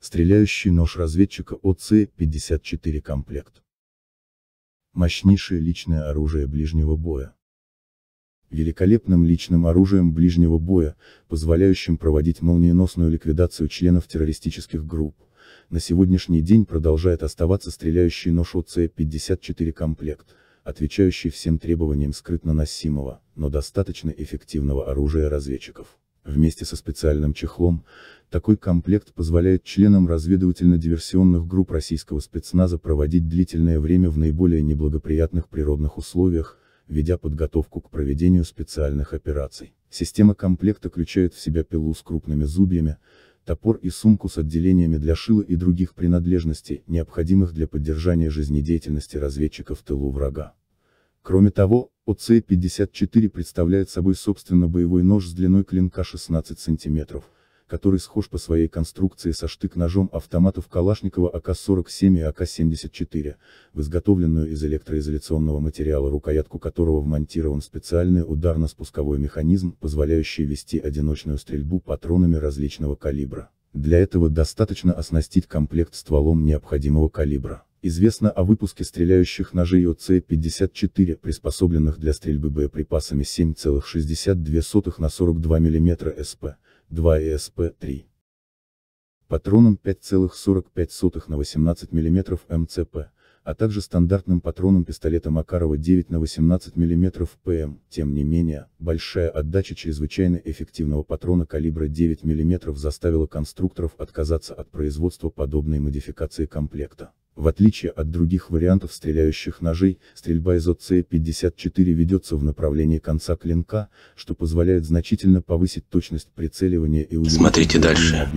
Стреляющий нож разведчика ОЦ-54 комплект. Мощнейшее личное оружие ближнего боя. Великолепным личным оружием ближнего боя, позволяющим проводить молниеносную ликвидацию членов террористических групп, на сегодняшний день продолжает оставаться стреляющий нож ОЦ-54 комплект, отвечающий всем требованиям скрытно носимого, но достаточно эффективного оружия разведчиков. Вместе со специальным чехлом, такой комплект позволяет членам разведывательно-диверсионных групп российского спецназа проводить длительное время в наиболее неблагоприятных природных условиях, ведя подготовку к проведению специальных операций. Система комплекта включает в себя пилу с крупными зубьями, топор и сумку с отделениями для шила и других принадлежностей, необходимых для поддержания жизнедеятельности разведчиков в тылу врага. Кроме того, ОЦ-54 представляет собой собственно боевой нож с длиной клинка 16 см, который схож по своей конструкции со штык-ножом автоматов Калашникова АК-47 и АК-74, в изготовленную из электроизоляционного материала рукоятку которого вмонтирован специальный ударно-спусковой механизм, позволяющий вести одиночную стрельбу патронами различного калибра. Для этого достаточно оснастить комплект стволом необходимого калибра. Известно о выпуске стреляющих ножей ОЦ-54, приспособленных для стрельбы боеприпасами 7,62 на 42 мм СП-2 и СП-3. Патроном 5,45 на 18 мм МЦП, а также стандартным патроном пистолета Макарова 9 на 18 мм ПМ, тем не менее, большая отдача чрезвычайно эффективного патрона калибра 9 мм заставила конструкторов отказаться от производства подобной модификации комплекта. В отличие от других вариантов стреляющих ножей, стрельба из ОЦ-54 ведется в направлении конца клинка, что позволяет значительно повысить точность прицеливания и увеличить Смотрите дальше.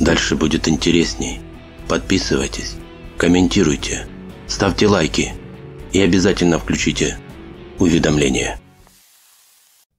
Дальше будет интересней. Подписывайтесь, комментируйте, ставьте лайки и обязательно включите уведомления.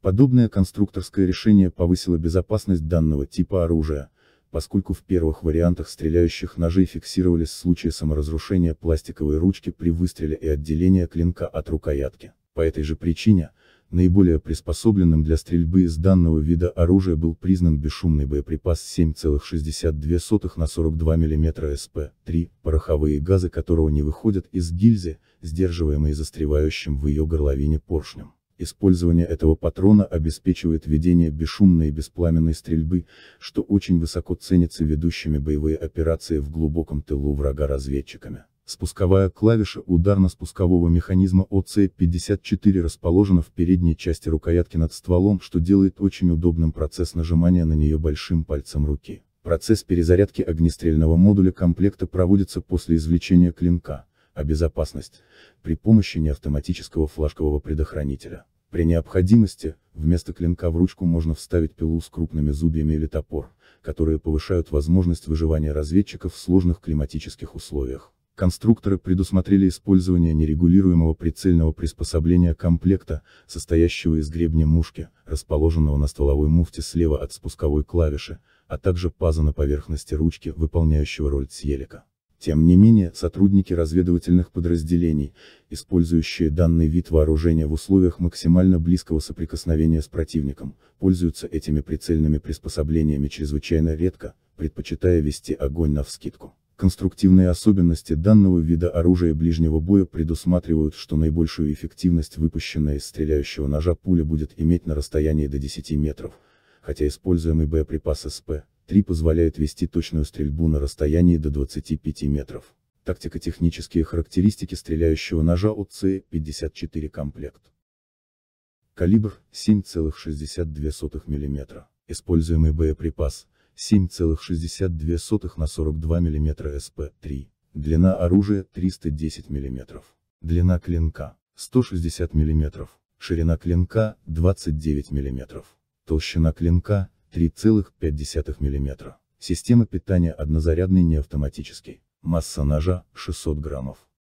Подобное конструкторское решение повысило безопасность данного типа оружия, поскольку в первых вариантах стреляющих ножей фиксировались случаи саморазрушения пластиковой ручки при выстреле и отделения клинка от рукоятки. По этой же причине, наиболее приспособленным для стрельбы из данного вида оружия был признан бесшумный боеприпас 7,62 на 42 мм СП-3, пороховые газы которого не выходят из гильзы, сдерживаемые застревающим в ее горловине поршнем. Использование этого патрона обеспечивает ведение бесшумной и беспламенной стрельбы, что очень высоко ценится ведущими боевые операции в глубоком тылу врага разведчиками. Спусковая клавиша ударно-спускового механизма ОЦ-54 расположена в передней части рукоятки над стволом, что делает очень удобным процесс нажимания на нее большим пальцем руки. Процесс перезарядки огнестрельного модуля комплекта проводится после извлечения клинка а безопасность, при помощи неавтоматического флажкового предохранителя. При необходимости, вместо клинка в ручку можно вставить пилу с крупными зубьями или топор, которые повышают возможность выживания разведчиков в сложных климатических условиях. Конструкторы предусмотрели использование нерегулируемого прицельного приспособления комплекта, состоящего из гребня мушки, расположенного на стволовой муфте слева от спусковой клавиши, а также паза на поверхности ручки, выполняющего роль цьелика. Тем не менее, сотрудники разведывательных подразделений, использующие данный вид вооружения в условиях максимально близкого соприкосновения с противником, пользуются этими прицельными приспособлениями чрезвычайно редко, предпочитая вести огонь навскидку. Конструктивные особенности данного вида оружия ближнего боя предусматривают, что наибольшую эффективность выпущенная из стреляющего ножа пуля будет иметь на расстоянии до 10 метров, хотя используемый боеприпас СП, 3 позволяют вести точную стрельбу на расстоянии до 25 метров. Тактико-технические характеристики стреляющего ножа ОЦ 54 комплект. Калибр 7,62 мм. Используемый боеприпас 7,62 на 42 мм СП-3. Длина оружия 310 мм. Длина клинка 160 мм. Ширина клинка 29 мм. Толщина клинка 3,5 мм. Система питания однозарядный неавтоматический. Масса ножа 600 граммов.